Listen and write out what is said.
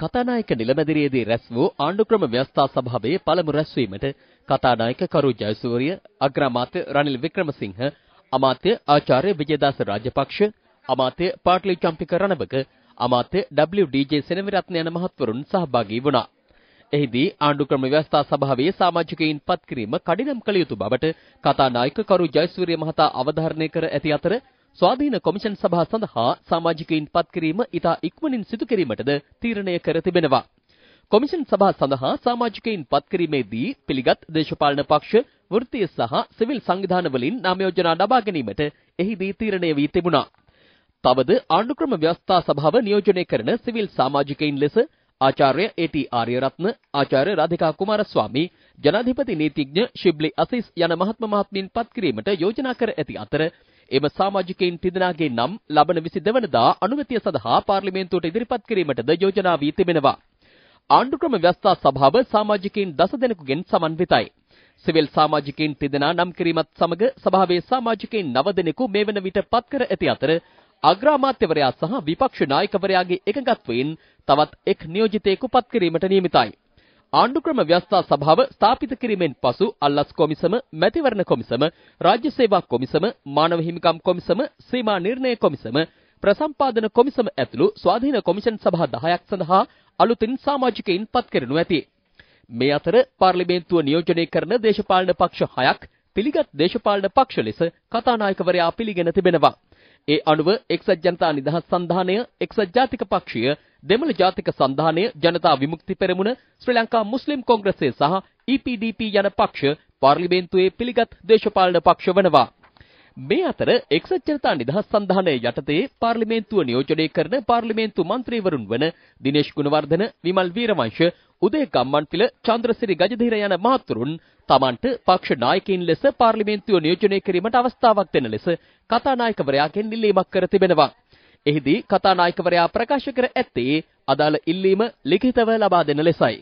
කතානායක නිලමැදිරියේදී රැස් වූ ආණ්ඩුක්‍රම ව්‍යවස්ථා සභාවේ පළමු රැස්වීමට කතානායක කරු ජයසූරිය, අග්‍රාමාත්‍ය රනිල් වික්‍රමසිංහ, අමාත්‍ය ආචාර්ය විජේදාස රාජපක්ෂ, අමාත්‍ය පාට්ලි චම්පික රණවක, අමාත්‍ය WDJ සෙනවිරත්න යන මහත්වරුන් සහභාගී වුණා. එහිදී ආණ්ඩුක්‍රම ව්‍යවස්ථා සභාවේ සමාජිකයින් පත් කිරීම කඩිනම් කළ යුතු බවට කතානායක කරු ජයසූරිය මහතා අවධාරණය කර ඇති අතර ස්වාධීන කොමිෂන් සභා සඳහා සමාජිකයින් පත්කිරීම ඉතා ඉක්මනින් සිදු කිරීමටද තීරණය කර තිබෙනවා. කොමිෂන් සභා සඳහා සමාජිකයින් පත්කිරීමේදී පිළිගත් දේශපාලන පක්ෂ වෘත්තීය සහ සිවිල් සංවිධාන වලින් නාම යෝජනා ලබා ගැනීමට එහිදී තීරණය වී තිබුණා. තවද ආණ්ඩුක්‍රම ව්‍යවස්ථා සභාව නියෝජනය කරන සිවිල් සමාජිකයින් ලෙස ආචාර්ය ඒටි ආර්යරත්න ආචාර්ය රාධිකා කුමාරස්වාමි ජනාධිපති නීතිඥ ශිබ්ලි අසීස් යන මහත්ම මහත්මීන් පත් කිරීමට යෝජනා කර ඇති අතර එම සමාජිකයින් තිදෙනාගේ නම් ලබන 22 වෙනිදා අනුමැතිය සඳහා පාර්ලිමේන්තුවට ඉදිරිපත් කිරීමටද යෝජනා වී තිබෙනවා. ආණ්ඩුක්‍රම ව්‍යවස්ථා සභාව සමාජිකයින් දස දෙනෙකුගෙන් සමන්විතයි. සිවිල් සමාජිකයින් තිදෙනා නම් කිරීමත් සමග සභාවේ සමාජිකයින් නව දෙනෙකු මේ වන විට පත් කර ඇති අතර අග්‍රාමාත්‍යවරයා සහ විපක්ෂ නායකවරයාගේ එකඟත්වයෙන් තවත් එක් නියෝජිතයෙකු පත් කිරීමට නියමිතයි. ආණ්ඩුක්‍රම ව්‍යවස්ථා සභාව ස්ථාපිත කිරීමෙන් පසු අල්ලස් කොමිසම, මැතිවරණ කොමිසම, රාජ්‍ය සේවා කොමිසම, මානව හිමිකම් කොමිසම, සීමා නිර්ණය කොමිසම, ප්‍රසම්පාදන කොමිසම ඇතුළු ස්වාධීන කොමිෂන් සභා 10ක් සඳහා අලුතින් සමාජිකයින් පත් කරනු ඇති. මේ අතර පාර්ලිමේන්තුව නියෝජනය කරන දේශපාලන පක්ෂ 6ක් පිළිගත් දේශපාලන පක්ෂ ලෙස කතානායකවරයා පිළිගෙන තිබෙනවා. ඒ අනුව එක්සත් ජනතා නිදහස් සන්ධානය, එක්සත් ජාතික පක්ෂය, දෙමළ ජාතික සන්ධානය ජනතා විමුක්ති පෙරමුණ ශ්‍රී ලංකා මුස්ලිම් කොංග්‍රසය සහ EPDP යන පක්ෂ පාර්ලිමේන්තුවේ පිළිගත් දේශපාලන පක්ෂ වනවා. මේ අතර එක්සත් ජනතා නිදහස් සන්ධානය යටතේ පාර්ලිමේන්තුව නියෝජනය කරන පාර්ලිමේන්තු මන්ත්‍රීවරුන් වන දිනේෂ් ගුණවර්ධන, විමල් වීරවංශ, උදේ ගම්මන්පිල, චන්ද්‍රසිරි ගජධීර යන මහතුරුන් තමන්ට පක්ෂ නායකයින් ලෙස පාර්ලිමේන්තුව නියෝජනය කිරීමට අවස්ථාවක් දෙන ලෙස කතානායකවරයාගෙන් ඉල්ලීමක් කර තිබෙනවා. එහිදී කතානායකවරයා ප්‍රකාශ කර ඇත්තේ අදාළ ඉල්ලීම ලිඛිතව ලබා දෙන ලෙසයි.